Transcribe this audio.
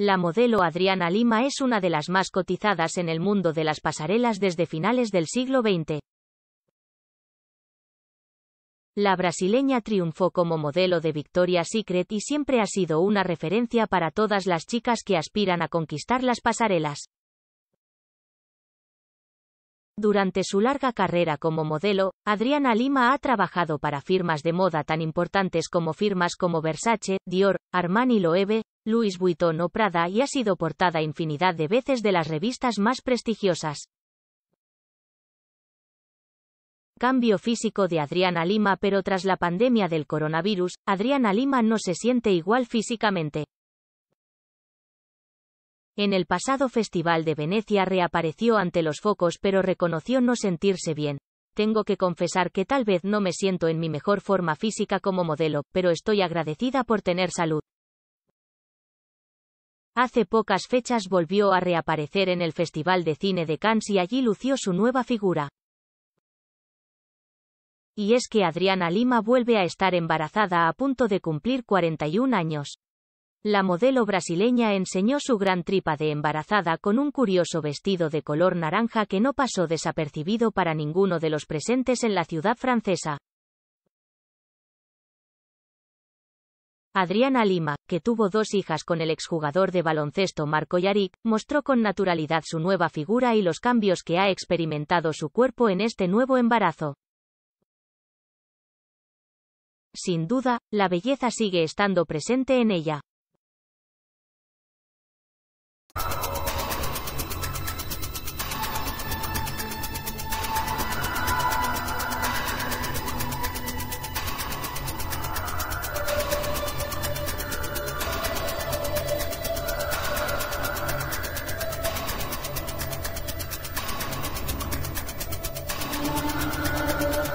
La modelo Adriana Lima es una de las más cotizadas en el mundo de las pasarelas desde finales del siglo XX. La brasileña triunfó como modelo de Victoria's Secret y siempre ha sido una referencia para todas las chicas que aspiran a conquistar las pasarelas. Durante su larga carrera como modelo, Adriana Lima ha trabajado para firmas de moda tan importantes como firmas como Versace, Dior, Armani Loewe, Luis Vuitton o Prada y ha sido portada infinidad de veces de las revistas más prestigiosas. Cambio físico de Adriana Lima pero tras la pandemia del coronavirus, Adriana Lima no se siente igual físicamente. En el pasado Festival de Venecia reapareció ante los focos pero reconoció no sentirse bien. Tengo que confesar que tal vez no me siento en mi mejor forma física como modelo, pero estoy agradecida por tener salud. Hace pocas fechas volvió a reaparecer en el Festival de Cine de Cannes y allí lució su nueva figura. Y es que Adriana Lima vuelve a estar embarazada a punto de cumplir 41 años. La modelo brasileña enseñó su gran tripa de embarazada con un curioso vestido de color naranja que no pasó desapercibido para ninguno de los presentes en la ciudad francesa. Adriana Lima, que tuvo dos hijas con el exjugador de baloncesto Marco Yaric, mostró con naturalidad su nueva figura y los cambios que ha experimentado su cuerpo en este nuevo embarazo. Sin duda, la belleza sigue estando presente en ella. ハハハハ